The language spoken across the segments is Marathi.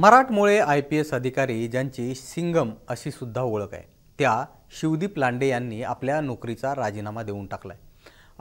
मराठमोळे आय पी एस अधिकारी ज्यांची सिंगम अशी सुद्धा ओळख आहे त्या शिवदीप लांडे यांनी आपल्या नोकरीचा राजीनामा देऊन टाकला आहे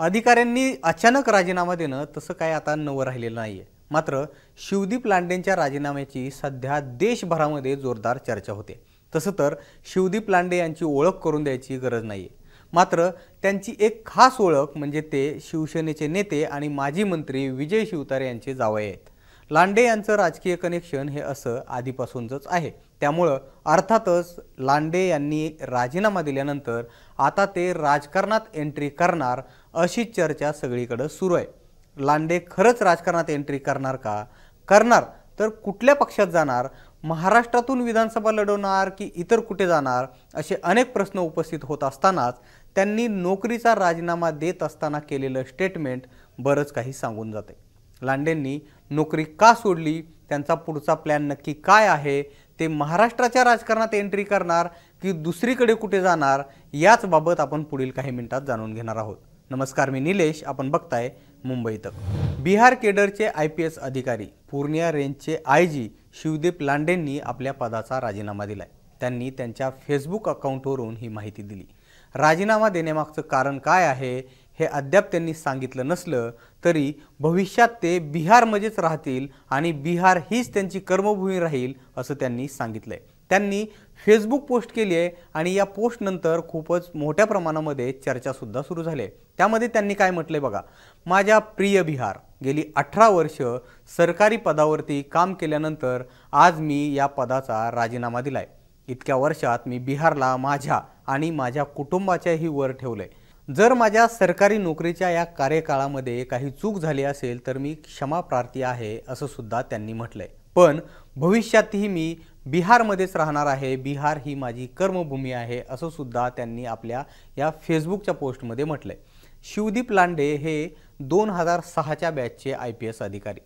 अधिकाऱ्यांनी अचानक राजीनामा देणं तसं काय आता नवं राहिलेलं नाही आहे मात्र शिवदीप लांडेंच्या राजीनाम्याची सध्या देशभरामध्ये जोरदार चर्चा होते तसं तर शिवदीप लांडे यांची ओळख करून द्यायची गरज नाही आहे मात्र त्यांची एक खास ओळख म्हणजे ते शिवसेनेचे नेते आणि माजी मंत्री विजय शिवतारे यांचे जावई आहेत लांडे यांचं राजकीय कनेक्शन हे असं आधीपासूनच आहे त्यामुळं अर्थातच लांडे यांनी राजीनामा दिल्यानंतर आता ते राजकारणात एंट्री करणार अशी चर्चा सगळीकडं सुरू आहे लांडे खरंच राजकारणात एंट्री करणार का करणार तर कुठल्या पक्षात जाणार महाराष्ट्रातून विधानसभा लढवणार की इतर कुठे जाणार असे अनेक प्रश्न उपस्थित होत असतानाच त्यांनी नोकरीचा राजीनामा देत असताना केलेलं स्टेटमेंट बरंच काही सांगून जाते लांडेंनी नोकरी का सोडली त्यांचा पुढचा प्लॅन नक्की काय आहे ते महाराष्ट्राच्या राजकारणात एंट्री करणार की दुसरीकडे कुठे जाणार याच बाबत आपण पुढील काही मिनिटात जाणून घेणार आहोत नमस्कार मी निलेश आपण बघताय मुंबईत बिहार केडरचे आय पी एस अधिकारी पूर्णिया रेंजचे आय जी शिवदीप लांडेंनी आपल्या पदाचा राजीनामा दिलाय त्यांनी त्यांच्या फेसबुक अकाउंटवरून ही माहिती दिली राजीनामा देण्यामागचं कारण काय आहे हे अद्याप त्यांनी सांगितलं नसलं तरी भविष्यात ते बिहारमध्येच राहतील आणि बिहार हीच त्यांची कर्मभूमी राहील असं त्यांनी सांगितलं आहे त्यांनी फेसबुक पोस्ट केली आहे आणि या पोस्टनंतर खूपच मोठ्या प्रमाणामध्ये चर्चासुद्धा सुरू झाली आहे त्यामध्ये त्यांनी काय म्हटलंय बघा माझ्या प्रिय बिहार गेली अठरा वर्ष सरकारी पदावरती काम केल्यानंतर आज मी या पदाचा राजीनामा दिलाय इतक्या वर्षात मी बिहारला माझ्या आणि माझ्या कुटुंबाच्याही वर ठेवलं आहे जर माझ्या सरकारी नोकरीच्या या कार्यकाळामध्ये काही चूक झाली असेल तर मी क्षमाप्रार्थी आहे असं सुद्धा त्यांनी म्हटलंय पण भविष्यातही मी बिहारमध्येच राहणार आहे बिहार ही माझी कर्मभूमी आहे असं सुद्धा त्यांनी आपल्या या फेसबुकच्या पोस्टमध्ये म्हटलंय शिवदीप लांडे हे दोन हजार सहाच्या बॅचचे आय पी एस अधिकारी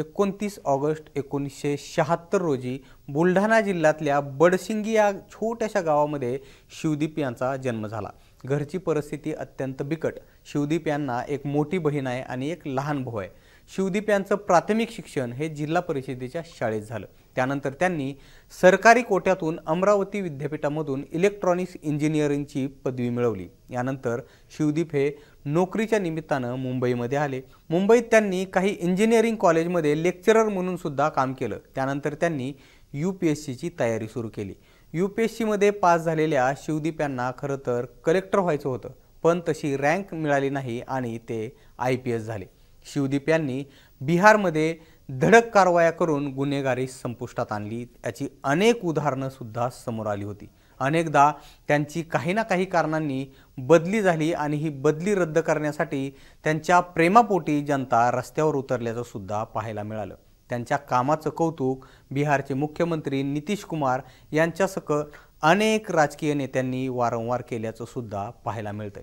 एकोणतीस ऑगस्ट एकोणीसशे शहात्तर रोजी बुलढाणा जिल्ह्यातल्या बडशिंगी या छोट्याशा गावामध्ये शिवदीप यांचा जन्म झाला घरची परिस्थिती अत्यंत बिकट शिवदीप यांना एक मोठी बहीण आहे आणि एक लहान भाऊ आहे शिवदीप यांचं प्राथमिक शिक्षण हे जिल्हा परिषदेच्या शाळेत झालं त्यानंतर त्यांनी सरकारी कोट्यातून अमरावती विद्यापीठामधून इलेक्ट्रॉनिक्स इंजिनिअरिंगची पदवी मिळवली यानंतर शिवदीप हे नोकरीच्या निमित्तानं मुंबईमध्ये आले मुंबईत त्यांनी काही इंजिनिअरिंग कॉलेजमध्ये लेक्चरर म्हणून सुद्धा काम केलं त्यानंतर त्यांनी यू पी एस सीची तयारी सुरू केली यू पी एस सीमध्ये पास झालेल्या शिवदीप यांना खरं तर कलेक्टर व्हायचं होतं पण तशी रँक मिळाली नाही आणि ते आय पी एस झाले शिवदीप यांनी बिहारमध्ये धडक कारवाया करून गुन्हेगारी संपुष्टात आणली याची अनेक उदाहरणंसुद्धा समोर आली होती अनेकदा त्यांची काही ना काही कारणांनी बदली झाली आणि ही बदली रद्द करण्यासाठी त्यांच्या प्रेमापोटी जनता रस्त्यावर उतरल्याचं सुद्धा पाहायला मिळालं त्यांच्या कामाचं कौतुक बिहारचे मुख्यमंत्री नितीश कुमार यांच्यासकट अनेक राजकीय नेत्यांनी वारंवार केल्याचं सुद्धा पाहायला मिळतंय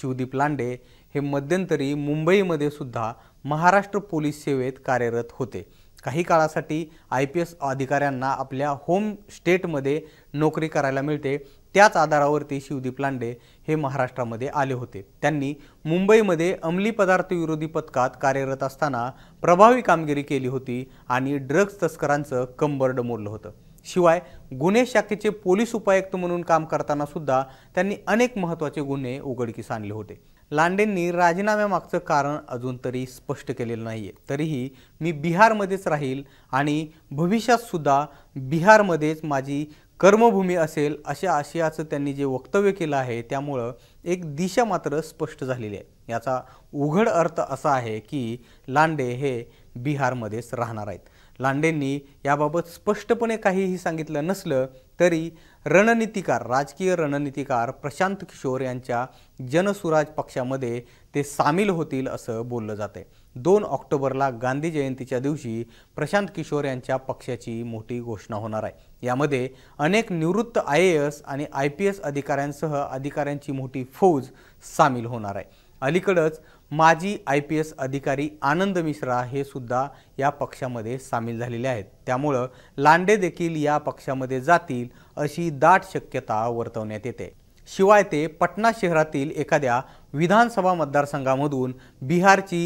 शिवदीप लांडे हे मध्यंतरी मुंबईमध्ये सुद्धा महाराष्ट्र पोलीस सेवेत कार्यरत होते काही काळासाठी आय पी एस अधिकाऱ्यांना आपल्या होम स्टेटमध्ये नोकरी करायला मिळते त्याच आधारावरती शिवदीप लांडे हे महाराष्ट्रामध्ये आले होते त्यांनी मुंबईमध्ये अंमली पदार्थ विरोधी पथकात कार्यरत असताना प्रभावी कामगिरी केली होती आणि ड्रग्ज तस्करांचं कंबरड मोडलं होतं शिवाय गुन्हे शाखेचे पोलीस उपायुक्त म्हणून काम करताना सुद्धा त्यांनी अनेक महत्त्वाचे गुन्हे उघडकीस आणले होते लांडेंनी राजीनाम्यामागचं कारण अजून तरी स्पष्ट केलेलं नाही आहे तरीही मी बिहारमध्येच राहील आणि भविष्यातसुद्धा बिहारमध्येच माझी कर्मभूमी असेल अशा आशयाचं त्यांनी जे वक्तव्य केलं आहे त्यामुळं एक दिशा मात्र स्पष्ट झालेली आहे याचा उघड अर्थ असा आहे की लांडे हे बिहारमध्येच राहणार आहेत लांडेंनी याबाबत स्पष्टपणे काहीही सांगितलं नसलं तरी रणनीतिकार राजकीय रणनीतिकार प्रशांत किशोर यांच्या जनसुराज पक्षामध्ये ते सामील होतील असं बोललं जातं दोन ऑक्टोबरला गांधी जयंतीच्या दिवशी प्रशांत किशोर यांच्या पक्षाची मोठी घोषणा होणार आहे यामध्ये अनेक निवृत्त आय ए एस आणि आय पी एस अधिकाऱ्यांसह अधिकाऱ्यांची मोठी फौज सामील होणार आहे अलीकडंच माजी आय पी एस अधिकारी आनंद मिश्रा हे सुद्धा या पक्षामध्ये सामील झालेले आहेत त्यामुळं लांडे देखील या पक्षामध्ये जातील अशी दाट शक्यता वर्तवण्यात येते शिवाय ते पटना शहरातील एखाद्या विधानसभा मतदारसंघामधून बिहारची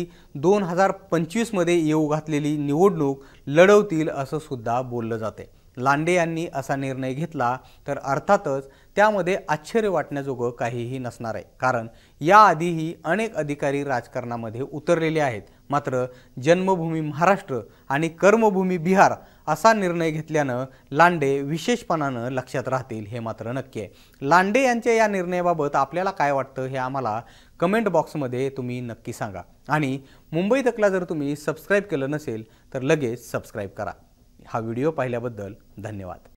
दोन हजार पंचवीसमध्ये येऊ घातलेली निवडणूक लढवतील असं सुद्धा बोललं जाते लांडे यांनी असा निर्णय घेतला तर अर्थातच त्यामध्ये आश्चर्य वाटण्याजोगं काहीही नसणार आहे कारण याआधीही अनेक अधिकारी राजकारणामध्ये उतरलेले आहेत मात्र जन्मभूमी महाराष्ट्र आणि कर्मभूमी बिहार असा निर्णय घेतल्यानं लांडे विशेषपणानं लक्षात राहतील हे मात्र नक्की आहे लांडे यांच्या या निर्णयाबाबत आपल्याला काय वाटतं हे आम्हाला कमेंट बॉक्समध्ये तुम्ही नक्की सांगा आणि मुंबई तकला जर तुम्ही सबस्क्राईब केलं नसेल तर लगेच सबस्क्राईब करा हा व्हिडिओ पाहिल्याबद्दल धन्यवाद